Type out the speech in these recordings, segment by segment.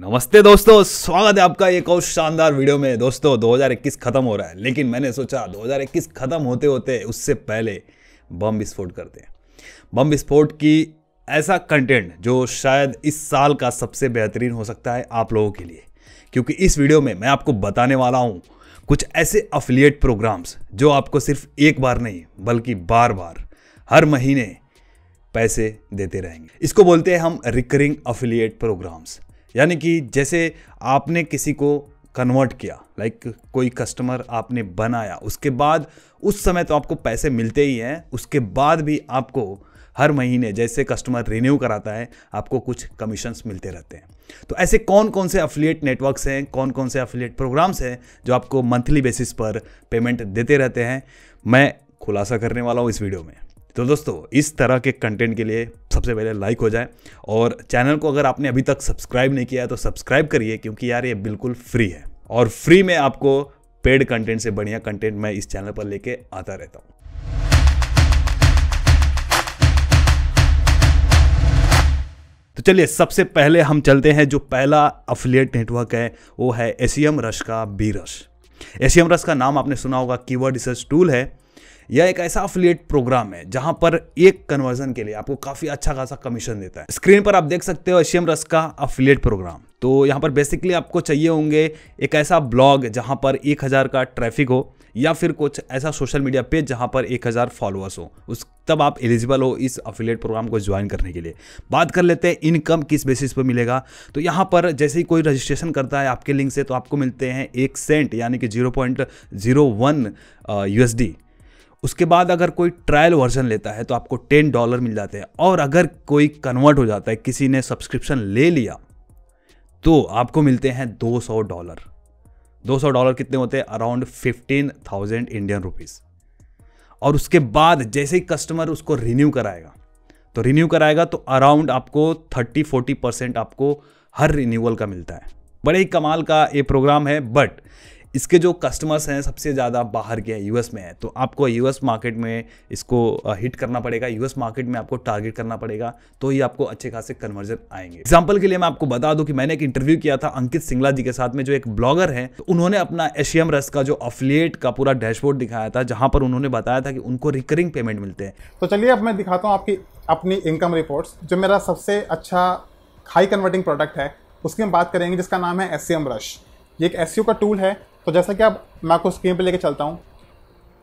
नमस्ते दोस्तों स्वागत है आपका एक और शानदार वीडियो में दोस्तों 2021 ख़त्म हो रहा है लेकिन मैंने सोचा 2021 ख़त्म होते होते उससे पहले बम विस्फोट करते हैं बम विस्फोट की ऐसा कंटेंट जो शायद इस साल का सबसे बेहतरीन हो सकता है आप लोगों के लिए क्योंकि इस वीडियो में मैं आपको बताने वाला हूँ कुछ ऐसे अफिलिएट प्रोग्राम्स जो आपको सिर्फ एक बार नहीं बल्कि बार बार हर महीने पैसे देते रहेंगे इसको बोलते हैं हम रिकरिंग अफिलिएट प्रोग्राम्स यानी कि जैसे आपने किसी को कन्वर्ट किया लाइक like, कोई कस्टमर आपने बनाया उसके बाद उस समय तो आपको पैसे मिलते ही हैं उसके बाद भी आपको हर महीने जैसे कस्टमर रिन्यू कराता है आपको कुछ कमीशंस मिलते रहते हैं तो ऐसे कौन कौन से अफिलिएट नेटवर्क्स हैं कौन कौन से अफिलिएट प्रोग्राम्स हैं जो आपको मंथली बेसिस पर पेमेंट देते रहते हैं मैं खुलासा करने वाला हूँ इस वीडियो में तो दोस्तों इस तरह के कंटेंट के लिए सबसे पहले लाइक हो जाए और चैनल को अगर आपने अभी तक सब्सक्राइब नहीं किया है तो सब्सक्राइब करिए क्योंकि यार ये बिल्कुल फ्री है और फ्री में आपको पेड कंटेंट से बढ़िया कंटेंट मैं इस चैनल पर लेके आता रहता हूँ तो चलिए सबसे पहले हम चलते हैं जो पहला अफिलियट नेटवर्क है वो है एसीएम रश e का बी रश एसीएम रश का नाम आपने सुना होगा कीवर्ड रिसर्च टूल है यह एक ऐसा अफिलियट प्रोग्राम है जहां पर एक कन्वर्जन के लिए आपको काफी अच्छा खासा कमीशन देता है स्क्रीन पर आप देख सकते हो एशियम रस का अफिलियट प्रोग्राम तो यहाँ पर बेसिकली आपको चाहिए होंगे एक ऐसा ब्लॉग जहाँ पर एक हज़ार का ट्रैफिक हो या फिर कुछ ऐसा सोशल मीडिया पेज जहाँ पर एक हज़ार फॉलोअर्स हो उस तब आप एलिजिबल हो इस अफिलेट प्रोग्राम को ज्वाइन करने के लिए बात कर लेते हैं इनकम किस बेसिस पर मिलेगा तो यहाँ पर जैसे ही कोई रजिस्ट्रेशन करता है आपके लिंक से तो आपको मिलते हैं एक सेंट यानी कि zero point zero one USD उसके बाद अगर कोई ट्रायल वर्जन लेता है तो आपको टेन डॉलर मिल जाते हैं और अगर कोई कन्वर्ट हो जाता है किसी ने सब्सक्रिप्शन ले लिया तो आपको मिलते हैं दो सौ डॉलर दो सौ डॉलर कितने होते हैं around fifteen thousand Indian rupees और उसके बाद जैसे ही कस्टमर उसको रिन्यू कराएगा तो रिन्यू कराएगा तो अराउंड आपको थर्टी फोर्टी परसेंट आपको हर रिन्यूअल का मिलता है बड़े ही कमाल का ये प्रोग्राम है बट इसके जो कस्टमर्स हैं सबसे ज़्यादा बाहर के हैं यूएस में है तो आपको यूएस मार्केट में इसको हिट करना पड़ेगा यूएस मार्केट में आपको टारगेट करना पड़ेगा तो ही आपको अच्छे खासे कन्वर्जन आएंगे एग्जाम्पल के लिए मैं आपको बता दूं कि मैंने एक इंटरव्यू किया था अंकित सिंगला जी के साथ में जो एक ब्लॉगर है तो उन्होंने अपना एशियम रस का जो अफिलियट का पूरा डैशबोर्ड दिखाया था जहां पर उन्होंने बताया था कि उनको रिकरिंग पेमेंट मिलते हैं तो चलिए अब मैं दिखाता हूँ आपकी अपनी इनकम रिपोर्ट्स जो मेरा सबसे अच्छा हाई कन्वर्टिंग प्रोडक्ट है उसकी हम बात करेंगे जिसका नाम है एस सी एम रश ये एक एस का टूल है तो जैसा कि आप मैं आपको स्क्रीन पर लेकर चलता हूँ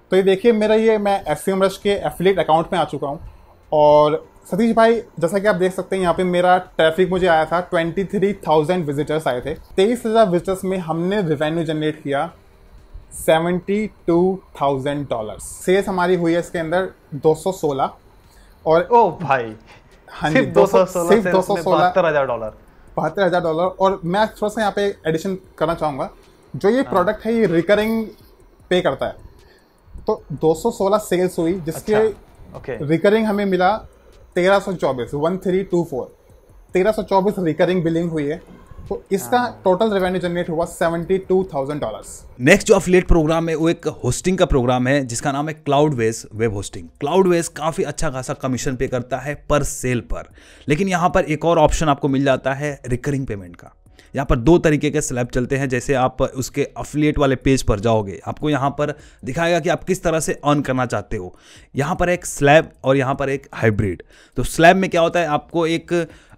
तो ये देखिए मेरा ये मैं एस सी के एफिलेट अकाउंट में आ चुका हूँ और सतीश भाई जैसा कि आप देख सकते हैं यहाँ पे मेरा ट्रैफिक मुझे आया था 23,000 विजिटर्स आए थे 23,000 विजिटर्स में हमने रिवेन्यू जनरेट किया 72,000 डॉलर्स सेल्स हमारी हुई है इसके अंदर 216 और ओ भाई हाँ जी दो सौ सिर्फ दो सौ सोलह डॉलर बहत्तर हज़ार डॉलर और मैं थोड़ा सा यहाँ पे एडिशन करना चाहूँगा जो ये प्रोडक्ट है ये रिकरिंग पे करता है तो 216 सेल्स हुई जिसके अच्छा, रिकरिंग हमें मिला तेरह सौ चौबीस वन थ्री टू फोर तेरह चौबीस रिकरिंग बिलिंग हुई है तो इसका टोटल रेवेन्यू जनरेट हुआ seventy two thousand dollar next जो अफिलेट प्रोग्राम है वो एक होस्टिंग का प्रोग्राम है जिसका नाम है Cloudways web hosting Cloudways काफ़ी अच्छा खासा कमीशन पे करता है पर सेल पर लेकिन यहाँ पर एक और ऑप्शन आपको मिल जाता है रिकरिंग पेमेंट का यहाँ पर दो तरीके के स्लैब चलते हैं जैसे आप उसके अफिलिएट वाले पेज पर जाओगे आपको यहाँ पर दिखाएगा कि आप किस तरह से अर्न करना चाहते हो यहाँ पर एक स्लैब और यहाँ पर एक हाइब्रिड तो स्लैब में क्या होता है आपको एक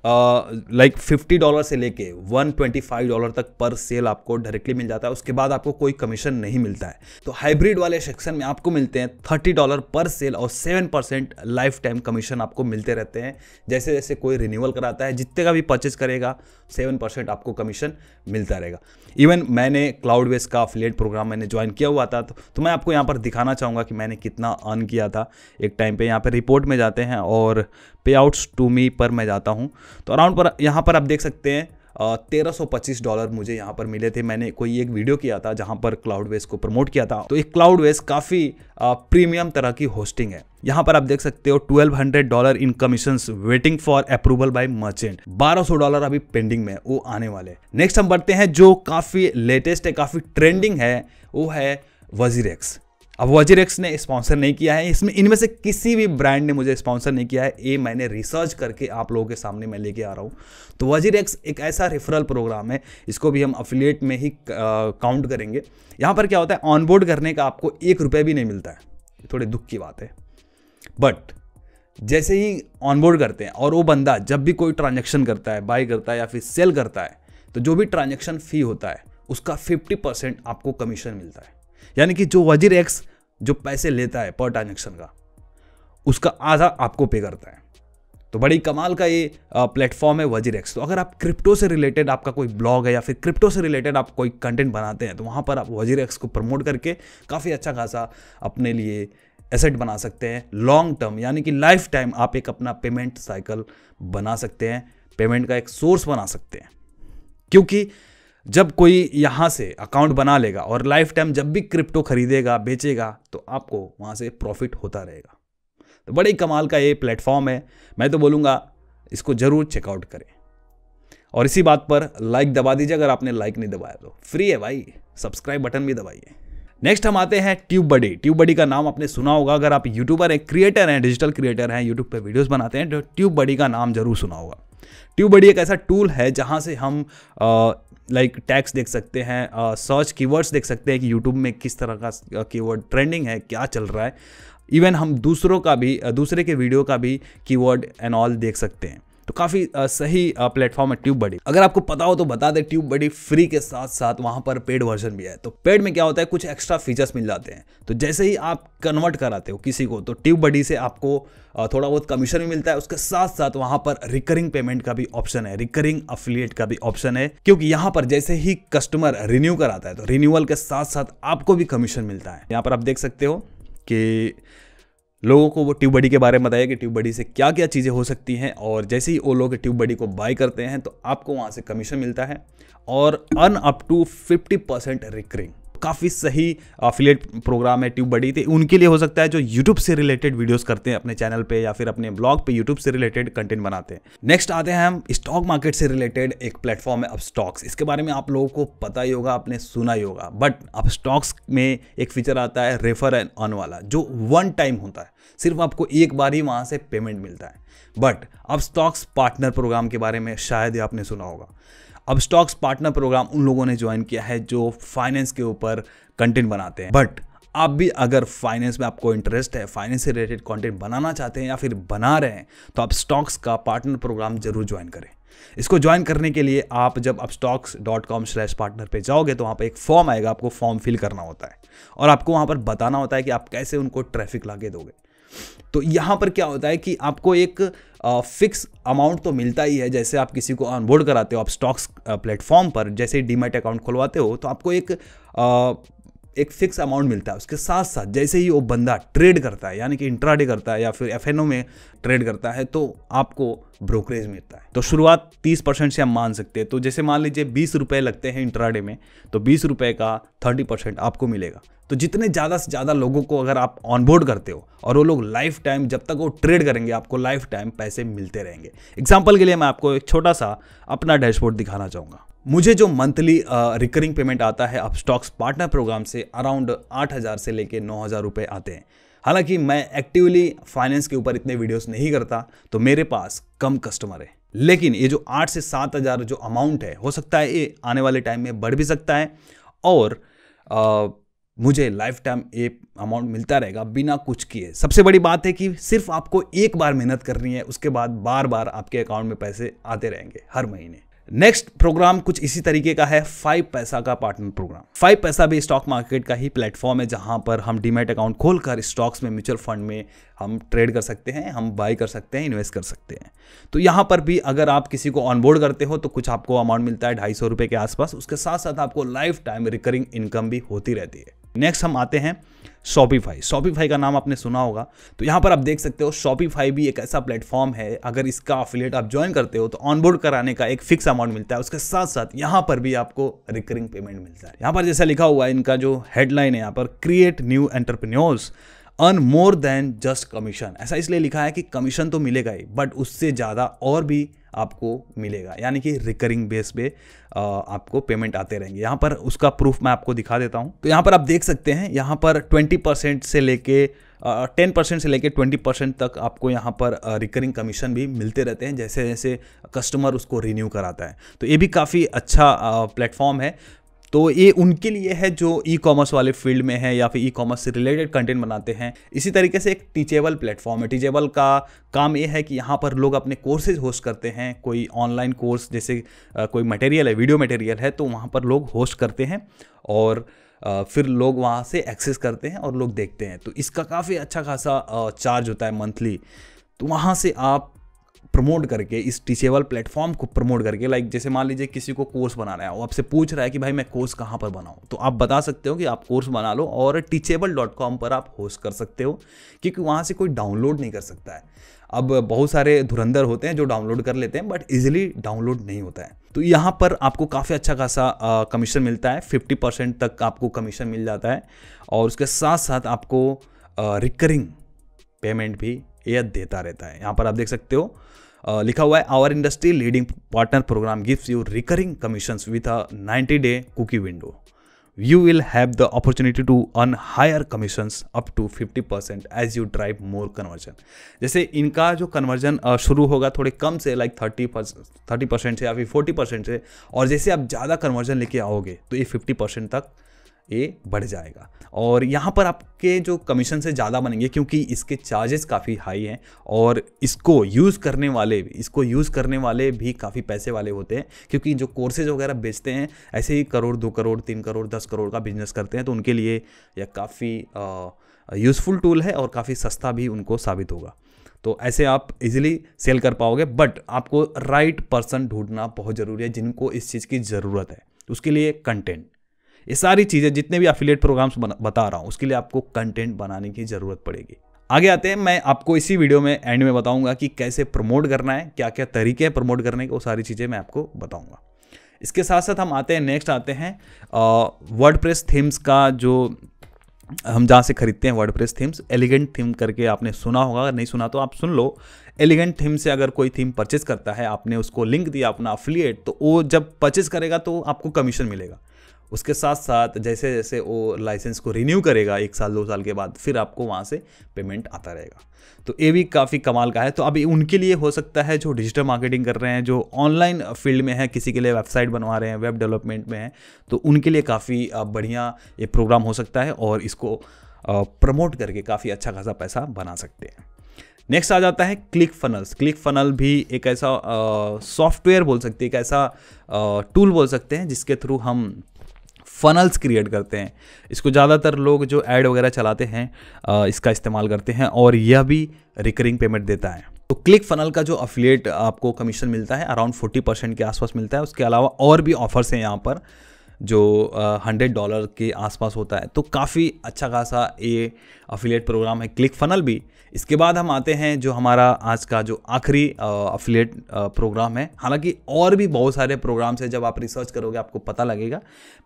लाइक फिफ्टी डॉलर से लेके वन ट्वेंटी फाइव डॉलर तक पर सेल आपको डायरेक्टली मिल जाता है उसके बाद आपको कोई कमीशन नहीं मिलता है तो हाइब्रिड वाले सेक्शन में आपको मिलते हैं थर्टी डॉलर पर सेल और seven percent lifetime commission आपको मिलते रहते हैं जैसे जैसे कोई रिन्यूअल कराता है जितने का भी परचेज करेगा सेवन परसेंट आपको कमीशन मिलता रहेगा इवन मैंने क्लाउड वेस्ट का अफिलेट प्रोग्राम मैंने ज्वाइन किया हुआ था तो मैं आपको यहाँ पर दिखाना चाहूँगा कि मैंने कितना अर्न किया था एक टाइम पर यहाँ पर रिपोर्ट में जाते हैं और पे आउट्स टू मी पर मैं जाता हूँ तो अराउंड पर यहाँ पर आप देख सकते हैं तेरह सौ पच्चीस डॉलर मुझे यहाँ पर मिले थे मैंने कोई एक वीडियो किया था जहाँ पर क्लाउड वेस को प्रमोट किया था तो एक क्लाउड वेस काफ़ी प्रीमियम तरह की होस्टिंग है यहाँ पर आप देख सकते हो 1200 dollar in commission waiting for approval by merchant 1200 dollar अभी पेंडिंग में वो आने वाले नेक्स्ट हम बढ़ते हैं जो काफ़ी लेटेस्ट है काफ़ी ट्रेंडिंग है वो है वजीरेक्स अब वजीर एक्स ने स्पॉन्सर नहीं किया है इसमें इनमें से किसी भी ब्रांड ने मुझे स्पॉन्सर नहीं किया है ये मैंने रिसर्च करके आप लोगों के सामने मैं लेके आ रहा हूँ तो वजीर एक्स एक ऐसा रेफरल प्रोग्राम है इसको भी हम अफिलिएट में ही काउंट करेंगे यहाँ पर क्या होता है ऑनबोर्ड करने का आपको एक रुपये भी नहीं मिलता है थोड़ी दुख की बात है बट जैसे ही ऑनबोर्ड करते हैं और वो बंदा जब भी कोई ट्रांजेक्शन करता है बाई करता है या फिर सेल करता है तो जो भी ट्रांजेक्शन फ़ी होता है उसका फिफ्टी परसेंट आपको कमीशन मिलता है यानी कि जो वजीर एक्स जो पैसे लेता है पर ट्रांजेक्शन का उसका आधा आपको पे करता है तो बड़ी कमाल का ये प्लेटफॉर्म है वजीर एक्स तो अगर आप क्रिप्टो से रिलेटेड आपका कोई ब्लॉग है या फिर क्रिप्टो से रिलेटेड आप कोई कंटेंट बनाते हैं तो वहाँ पर आप वजीर एक्स को प्रमोट करके काफ़ी अच्छा खासा अपने लिए एसेट बना सकते हैं लॉन्ग टर्म यानी कि लाइफ टाइम आप एक अपना पेमेंट साइकिल बना सकते हैं पेमेंट का एक सोर्स बना सकते हैं क्योंकि जब कोई यहाँ से अकाउंट बना लेगा और लाइफ टाइम जब भी क्रिप्टो खरीदेगा बेचेगा तो आपको वहाँ से प्रॉफिट होता रहेगा तो बड़े कमाल का ये प्लेटफॉर्म है मैं तो बोलूँगा इसको ज़रूर चेकआउट करें और इसी बात पर लाइक दबा दीजिए अगर आपने लाइक नहीं दबाया तो फ्री है भाई सब्सक्राइब बटन भी दबाइए नेक्स्ट हम आते हैं ट्यूब बडी ट्यूब बडी का नाम आपने सुना होगा अगर आप यूट्यूबर हैं क्रिएटर हैं डिजिटल क्रिएटर हैं यूट्यूब पर वीडियोस बनाते हैं तो ट्यूब बडी का नाम जरूर सुना होगा ट्यूब बडी एक ऐसा टूल है जहाँ से हम लाइक like, टैक्स देख सकते हैं सर्च कीवर्ड्स देख सकते हैं कि यूट्यूब में किस तरह का कीवर्ड ट्रेंडिंग है क्या चल रहा है इवन हम दूसरों का भी दूसरे के वीडियो का भी कीवर्ड एंड ऑल देख सकते हैं तो काफ़ी सही प्लेटफॉर्म है ट्यूब बडी अगर आपको पता हो तो बता दें ट्यूब बडी फ्री के साथ साथ वहां पर पेड वर्जन भी है तो पेड में क्या होता है कुछ एक्स्ट्रा फीचर्स मिल जाते हैं तो जैसे ही आप कन्वर्ट कराते हो किसी को तो ट्यूब बडी से आपको थोड़ा बहुत कमीशन भी मिलता है उसके साथ साथ वहां पर रिकरिंग पेमेंट का भी ऑप्शन है रिकरिंग अफिलियट का भी ऑप्शन है क्योंकि यहां पर जैसे ही कस्टमर रिन्यू कराता है तो रिन्यूअल के साथ साथ आपको भी कमीशन मिलता है यहाँ पर आप देख सकते हो कि लोगों को वो ट्यूब बडी के बारे में बताया कि ट्यूब बडी से क्या क्या चीज़ें हो सकती हैं और जैसे ही वो लोग ट्यूब बडी को बाय करते हैं तो आपको वहाँ से कमीशन मिलता है और earn up to fifty percent recurring काफ़ी सही अफिलेट प्रोग्राम है ट्यूब बडी तो उनके लिए हो सकता है जो यूट्यूब से रिलेटेड वीडियोस करते हैं अपने चैनल पे या फिर अपने ब्लॉग पे यूट्यूब से रिलेटेड कंटेंट बनाते हैं नेक्स्ट आते हैं हम स्टॉक मार्केट से रिलेटेड एक प्लेटफॉर्म है अब स्टॉक्स इसके बारे में आप लोगों को पता ही होगा आपने सुना ही होगा बट अब स्टॉक्स में एक फीचर आता है रेफर एंड ऑन वाला जो वन टाइम होता है सिर्फ आपको एक बार ही वहाँ से पेमेंट मिलता है बट अब स्टॉक्स पार्टनर प्रोग्राम के बारे में शायद ही आपने सुना होगा अब स्टॉक्स पार्टनर प्रोग्राम उन लोगों ने ज्वाइन किया है जो फाइनेंस के ऊपर कंटेंट बनाते हैं बट आप भी अगर फाइनेंस में आपको इंटरेस्ट है फाइनेंस से रिलेटेड कंटेंट बनाना चाहते हैं या फिर बना रहे हैं तो आप स्टॉक्स का पार्टनर प्रोग्राम जरूर ज्वाइन करें इसको ज्वाइन करने के लिए आप जब आप stocks dot com slash partner पर जाओगे तो वहाँ पर एक फॉर्म आएगा आपको फॉर्म फिल करना होता है और आपको वहाँ पर बताना होता है कि आप कैसे उनको ट्रैफिक लागे दोगे तो यहाँ पर क्या होता है कि आपको एक फिक्स अमाउंट तो मिलता ही है जैसे आप किसी को ऑनबोर्ड कराते हो आप स्टॉक्स प्लेटफॉर्म पर जैसे डीमेट अकाउंट खुलवाते हो तो आपको एक एक फिक्स अमाउंट मिलता है उसके साथ साथ जैसे ही वो बंदा ट्रेड करता है यानी कि इंट्राडे करता है या फिर एफ में ट्रेड करता है तो आपको ब्रोकरेज मिलता है तो शुरुआत 30 परसेंट से हम मान सकते हैं तो जैसे मान लीजिए बीस रुपये लगते हैं इंट्राडे में तो बीस रुपये का थर्टी परसेंट आपको मिलेगा तो जितने ज़्यादा से ज़्यादा लोगों को अगर आप ऑनबोर्ड करते हो और वो लोग लाइफ टाइम जब तक वो ट्रेड करेंगे आपको लाइफ टाइम पैसे मिलते रहेंगे एग्जाम्पल के लिए मैं आपको एक छोटा सा अपना डैशबोर्ड दिखाना चाहूँगा मुझे जो मंथली रिकरिंग पेमेंट आता है अब स्टॉक्स पार्टनर प्रोग्राम से अराउंड आठ हज़ार से लेके नौ हज़ार रुपये आते हैं हालांकि मैं एक्टिवली फाइनेंस के ऊपर इतने वीडियोस नहीं करता तो मेरे पास कम कस्टमर है लेकिन ये जो आठ से सात हज़ार जो अमाउंट है हो सकता है ये आने वाले टाइम में बढ़ भी सकता है और आ, मुझे लाइफ टाइम ये अमाउंट मिलता रहेगा बिना कुछ किए सबसे बड़ी बात है कि सिर्फ आपको एक बार मेहनत करनी है उसके बाद बार बार आपके अकाउंट में पैसे आते रहेंगे हर महीने नेक्स्ट प्रोग्राम कुछ इसी तरीके का है फाइव पैसा का पार्टनर प्रोग्राम फाइव पैसा भी स्टॉक मार्केट का ही प्लेटफॉर्म है जहां पर हम डीमेट अकाउंट खोलकर स्टॉक्स में म्यूचुअल फंड में हम ट्रेड कर सकते हैं हम बाय कर सकते हैं इन्वेस्ट कर सकते हैं तो यहां पर भी अगर आप किसी को ऑनबोर्ड करते हो तो कुछ आपको अमाउंट मिलता है ढाई सौ के आसपास उसके साथ साथ आपको लाइफ टाइम रिकरिंग इनकम भी होती रहती है नेक्स्ट हम आते हैं शॉपिफाई शॉपिफाई का नाम आपने सुना होगा तो यहाँ पर आप देख सकते हो शॉपिफाई भी एक ऐसा प्लेटफॉर्म है अगर इसका अफिलेट आप ज्वाइन करते हो तो ऑनबोर्ड कराने का एक फिक्स अमाउंट मिलता है उसके साथ साथ यहाँ पर भी आपको रिकरिंग पेमेंट मिलता है यहाँ पर जैसा लिखा हुआ है इनका जो हेडलाइन है यहाँ पर create new entrepreneurs earn more than just commission ऐसा इसलिए लिखा है कि कमीशन तो मिलेगा ही बट उससे ज़्यादा और भी आपको मिलेगा यानी कि रिकरिंग बेस पे आपको पेमेंट आते रहेंगे यहाँ पर उसका प्रूफ मैं आपको दिखा देता हूँ तो यहाँ पर आप देख सकते हैं यहाँ पर ट्वेंटी परसेंट से लेके टेन परसेंट से लेके ट्वेंटी परसेंट तक आपको यहाँ पर रिकरिंग कमीशन भी मिलते रहते हैं जैसे जैसे कस्टमर उसको रिन्यू कराता है तो ये भी काफ़ी अच्छा प्लेटफॉर्म है तो ये उनके लिए है जो ई कॉमर्स वाले फील्ड में है या फिर ई कॉमर्स से रिलेटेड कंटेंट बनाते हैं इसी तरीके से एक टीचेबल प्लेटफॉर्म है टीचेबल का काम ये है कि यहाँ पर लोग अपने कोर्सेज होस्ट करते हैं कोई ऑनलाइन कोर्स जैसे कोई मटेरियल है वीडियो मटेरियल है तो वहाँ पर लोग होस्ट करते हैं और फिर लोग वहाँ से एक्सेस करते हैं और लोग देखते हैं तो इसका काफ़ी अच्छा खासा चार्ज होता है मंथली तो वहाँ से आप प्रमोट करके इस टीचेबल प्लेटफॉर्म को प्रमोट करके लाइक जैसे मान लीजिए किसी को कोर्स बनाना है वो आपसे पूछ रहा है कि भाई मैं कोर्स कहाँ पर बनाऊँ तो आप बता सकते हो कि आप कोर्स बना लो और टीचेबल डॉट कॉम पर आप होस्ट कर सकते हो क्योंकि वहाँ से कोई डाउनलोड नहीं कर सकता है अब बहुत सारे धुरंधर होते हैं जो डाउनलोड कर लेते हैं बट इजिली डाउनलोड नहीं होता है तो यहाँ पर आपको काफ़ी अच्छा खासा कमीशन मिलता है फिफ्टी परसेंट तक आपको कमीशन मिल जाता है और उसके साथ साथ आपको रिकरिंग पेमेंट भी यह देता रहता है यहाँ पर आप देख सकते हो लिखा हुआ है our industry leading partner program gives you recurring commission with a ninety day cookie window you will have the opportunity to earn higher commission up to fifty percent as you drive more conversion जैसे इनका जो conversion शुरू होगा थोड़े कम से like thirty thirty percent से या फिर फोर्टी परसेंट से और जैसे आप ज़्यादा कन्वर्जन लेके आओगे तो ये फिफ्टी परसेंट तक ये बढ़ जाएगा और यहाँ पर आपके जो कमीशन से ज़्यादा बनेंगे क्योंकि इसके चार्जेस काफ़ी हाई हैं और इसको यूज़ करने वाले इसको यूज़ करने वाले भी काफ़ी पैसे वाले होते हैं क्योंकि जो कोर्सेज वगैरह बेचते हैं ऐसे ही करोड़ दो करोड़ तीन करोड़ दस करोड़ का बिजनेस करते हैं तो उनके लिए यह काफ़ी यूज़फुल टूल है और काफ़ी सस्ता भी उनको साबित होगा तो ऐसे आप इजीली सेल कर पाओगे बट आपको राइट पर्सन ढूंढना बहुत ज़रूरी है जिनको इस चीज़ की ज़रूरत है उसके लिए कंटेंट ये सारी चीज़ें जितने भी अफिलेट प्रोग्राम्स बता रहा हूँ उसके लिए आपको कंटेंट बनाने की ज़रूरत पड़ेगी आगे आते हैं मैं आपको इसी वीडियो में एंड में बताऊंगा कि कैसे प्रमोट करना है क्या क्या तरीके हैं प्रमोट करने के वो सारी चीज़ें मैं आपको बताऊंगा इसके साथ साथ हम आते हैं नेक्स्ट आते हैं वर्ड प्रेस थीम्स का जो हम जहाँ से खरीदते हैं WordPress themes elegant theme करके आपने सुना होगा अगर नहीं सुना तो आप सुन लो एलिगेंट थीम से अगर कोई थीम परचेज करता है आपने उसको लिंक दिया अपना अफिलिएट तो वो जब परचेज करेगा तो आपको कमीशन मिलेगा उसके साथ साथ जैसे जैसे वो लाइसेंस को रिन्यू करेगा एक साल दो साल के बाद फिर आपको वहाँ से पेमेंट आता रहेगा तो ये भी काफ़ी कमाल का है तो अभी उनके लिए हो सकता है जो डिजिटल मार्केटिंग कर रहे हैं जो ऑनलाइन फील्ड में है किसी के लिए वेबसाइट बनवा रहे हैं वेब डेवलपमेंट में है तो उनके लिए काफ़ी बढ़िया ये प्रोग्राम हो सकता है और इसको प्रमोट करके काफ़ी अच्छा खासा पैसा बना सकते हैं नेक्स्ट आ जाता है क्लिक फनल्स क्लिक फनल भी एक ऐसा सॉफ्टवेयर बोल सकते हैं एक ऐसा टूल बोल सकते हैं जिसके थ्रू हम फनल्स क्रिएट करते हैं इसको ज़्यादातर लोग जो ऐड वगैरह चलाते हैं इसका इस्तेमाल करते हैं और यह भी रिकरिंग पेमेंट देता है तो क्लिक फनल का जो अफिलेट आपको कमीशन मिलता है अराउंड 40 परसेंट के आसपास मिलता है उसके अलावा और भी ऑफर्स हैं यहाँ पर जो हंड्रेड डॉलर के आसपास होता है तो काफ़ी अच्छा खासा ये अफिलेट प्रोग्राम है क्लिक फनल भी इसके बाद हम आते हैं जो हमारा आज का जो आखिरी अफिलेट प्रोग्राम है हालांकि और भी बहुत सारे प्रोग्राम्स हैं जब आप रिसर्च करोगे आपको पता लगेगा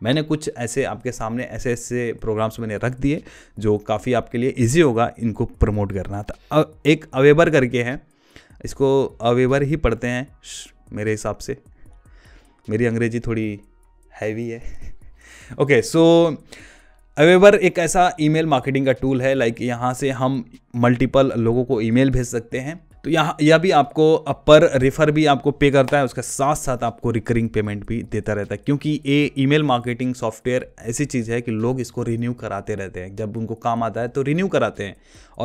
मैंने कुछ ऐसे आपके सामने ऐसे ऐसे प्रोग्राम्स मैंने रख दिए जो काफ़ी आपके लिए ईजी होगा इनको प्रमोट करना था तो, एक अवेबर करके हैं इसको अवेबर ही पढ़ते हैं मेरे हिसाब से मेरी अंग्रेजी थोड़ी हैवी है ओके सो अवेबर एक ऐसा ईमेल मार्केटिंग का टूल है लाइक यहाँ से हम मल्टीपल लोगों को ईमेल भेज सकते हैं तो यहाँ यह भी आपको पर रेफर भी आपको पे करता है उसके साथ साथ आपको रिकरिंग पेमेंट भी देता रहता है क्योंकि ये ईमेल मार्केटिंग सॉफ्टवेयर ऐसी चीज़ है कि लोग इसको रिन्यू कराते रहते हैं जब उनको काम आता है तो रिन्यू कराते हैं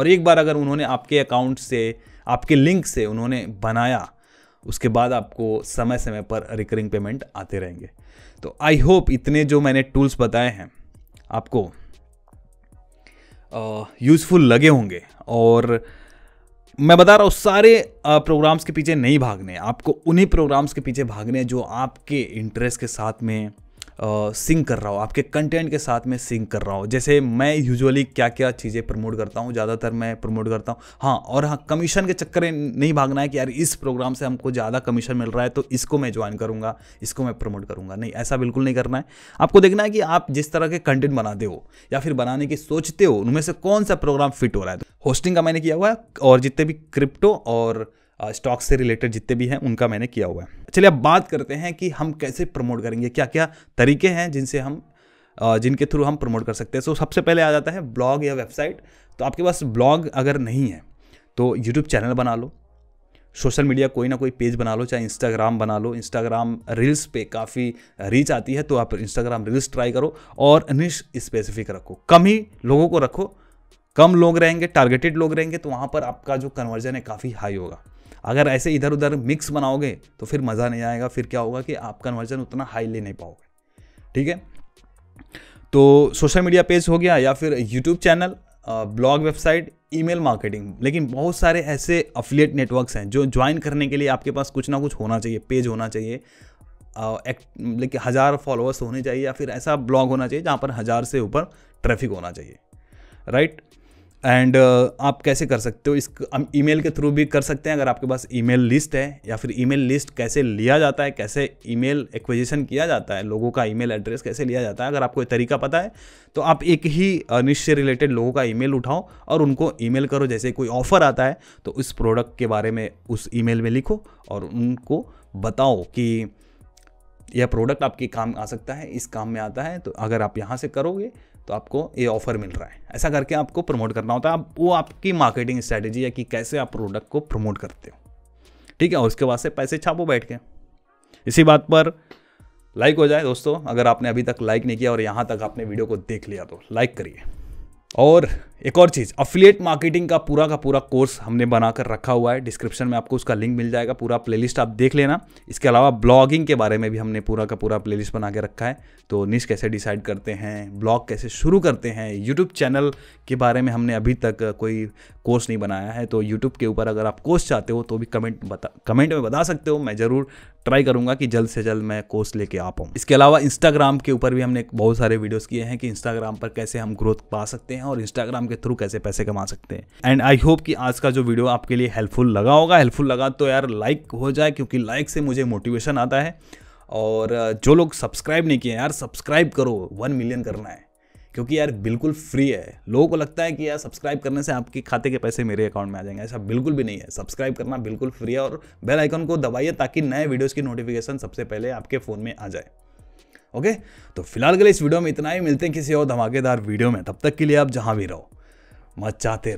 और एक बार अगर उन्होंने आपके अकाउंट से आपके लिंक से उन्होंने बनाया उसके बाद आपको समय समय पर रिकरिंग पेमेंट आते रहेंगे तो आई होप इतने जो मैंने टूल्स बताए हैं आपको यूज़फुल uh, लगे होंगे और मैं बता रहा हूँ सारे प्रोग्राम्स uh, के पीछे नहीं भागने आपको उन्हीं प्रोग्राम्स के पीछे भागने जो आपके इंटरेस्ट के साथ में सिंक कर रहा हो आपके कंटेंट के साथ में सिंक कर रहा हो जैसे मैं यूजुअली क्या क्या चीज़ें प्रमोट करता हूँ ज़्यादातर मैं प्रमोट करता हूँ हाँ और हाँ कमीशन के चक्कर नहीं भागना है कि यार इस प्रोग्राम से हमको ज़्यादा कमीशन मिल रहा है तो इसको मैं ज्वाइन करूँगा इसको मैं प्रमोट करूँगा नहीं ऐसा बिल्कुल नहीं करना है आपको देखना है कि आप जिस तरह के कंटेंट बनाते हो या फिर बनाने की सोचते हो उनमें से कौन सा प्रोग्राम फिट हो रहा है होस्टिंग तो का मैंने किया हुआ है और जितने भी क्रिप्टो और स्टॉक से रिलेटेड जितने भी हैं उनका मैंने किया हुआ है चलिए अब बात करते हैं कि हम कैसे प्रमोट करेंगे क्या क्या तरीके हैं जिनसे हम जिनके थ्रू हम प्रमोट कर सकते हैं सो so, सबसे पहले आ जाता है ब्लॉग या वेबसाइट तो आपके पास ब्लॉग अगर नहीं है तो यूट्यूब चैनल बना लो सोशल मीडिया कोई ना कोई पेज बना लो चाहे इंस्टाग्राम बना लो इंस्टाग्राम रील्स पे काफ़ी रीच आती है तो आप इंस्टाग्राम रील्स ट्राई करो और निश स्पेसिफिक रखो कम ही लोगों को रखो कम लोग रहेंगे टारगेटेड लोग रहेंगे तो वहाँ पर आपका जो कन्वर्जन है काफ़ी हाई होगा अगर ऐसे इधर उधर मिक्स बनाओगे तो फिर मज़ा नहीं आएगा फिर क्या होगा कि आप कन्वर्जन उतना हाई ले नहीं पाओगे ठीक है तो सोशल मीडिया पेज हो गया या फिर YouTube channel blog website email marketing लेकिन बहुत सारे ऐसे अफिलिएट नेटवर्क्स हैं जो ज्वाइन करने के लिए आपके पास कुछ ना कुछ होना चाहिए पेज होना चाहिए लेकिन हज़ार फॉलोअर्स होने चाहिए या फिर ऐसा ब्लॉग होना चाहिए जहाँ पर हज़ार से ऊपर ट्रैफिक होना चाहिए राइट एंड uh, आप कैसे कर सकते हो इस हम मेल के थ्रू भी कर सकते हैं अगर आपके पास मेल लिस्ट है या फिर मेल लिस्ट कैसे लिया जाता है कैसे मेल एक्विजिशन किया जाता है लोगों का मेल एड्रेस कैसे लिया जाता है अगर आपको तरीका पता है तो आप एक ही निश्चय रिलेटेड लोगों का मेल उठाओ और उनको मेल करो जैसे कोई ऑफर आता है तो उस प्रोडक्ट के बारे में उस मेल में लिखो और उनको बताओ कि यह प्रोडक्ट आपके काम आ सकता है इस काम में आता है तो अगर आप यहाँ से करोगे तो आपको ये ऑफर मिल रहा है ऐसा करके आपको प्रमोट करना होता है आप वो आपकी मार्केटिंग स्ट्रैटेजी है कि कैसे आप प्रोडक्ट को प्रमोट करते हो ठीक है और उसके बाद से पैसे छापो बैठ के इसी बात पर लाइक हो जाए दोस्तों अगर आपने अभी तक लाइक नहीं किया और यहाँ तक आपने वीडियो को देख लिया तो लाइक करिए और एक और चीज़ अफिलिएट मार्केटिंग का पूरा का पूरा कोर्स हमने बनाकर रखा हुआ है डिस्क्रिप्शन में आपको उसका लिंक मिल जाएगा पूरा प्लेलिस्ट आप देख लेना इसके अलावा ब्लॉगिंग के बारे में भी हमने पूरा का पूरा प्लेलिस्ट बना के रखा है तो निश कैसे डिसाइड करते हैं ब्लॉग कैसे शुरू करते हैं यूट्यूब चैनल के बारे में हमने अभी तक कोई कोर्स नहीं बनाया है तो यूट्यूब के ऊपर अगर आप कोर्स चाहते हो तो भी कमेंट बता कमेंट में बता सकते हो मैं ज़रूर ट्राई करूंगा कि जल्द से जल्द मैं कोर्स लेके आ पाऊँ इसके अलावा इंस्टाग्राम के ऊपर भी हमने बहुत सारे वीडियोस किए हैं कि इंस्टाग्राम पर कैसे हम ग्रोथ पा सकते हैं और इंस्टाग्राम के थ्रू कैसे पैसे कमा सकते हैं एंड आई होप कि आज का जो वीडियो आपके लिए हेल्पफुल लगा होगा हेल्पफुल लगा तो यार लाइक हो जाए क्योंकि लाइक से मुझे मोटिवेशन आता है और जो लोग सब्सक्राइब नहीं किए यार सब्सक्राइब करो वन मिलियन करना है क्योंकि यार बिल्कुल फ्री है लोगों को लगता है कि यार सब्सक्राइब करने से आपके खाते के पैसे मेरे अकाउंट में आ जाएंगे ऐसा बिल्कुल भी नहीं है सब्सक्राइब करना बिल्कुल फ्री है और बेल आइकन को दबाइए ताकि नए वीडियोज़ की नोटिफिकेशन सबसे पहले आपके फ़ोन में आ जाए ओके तो फिलहाल के लिए इस वीडियो में इतना ही मिलते हैं किसी और धमाकेदार वीडियो में तब तक के लिए आप जहाँ भी रहो मचाते रहो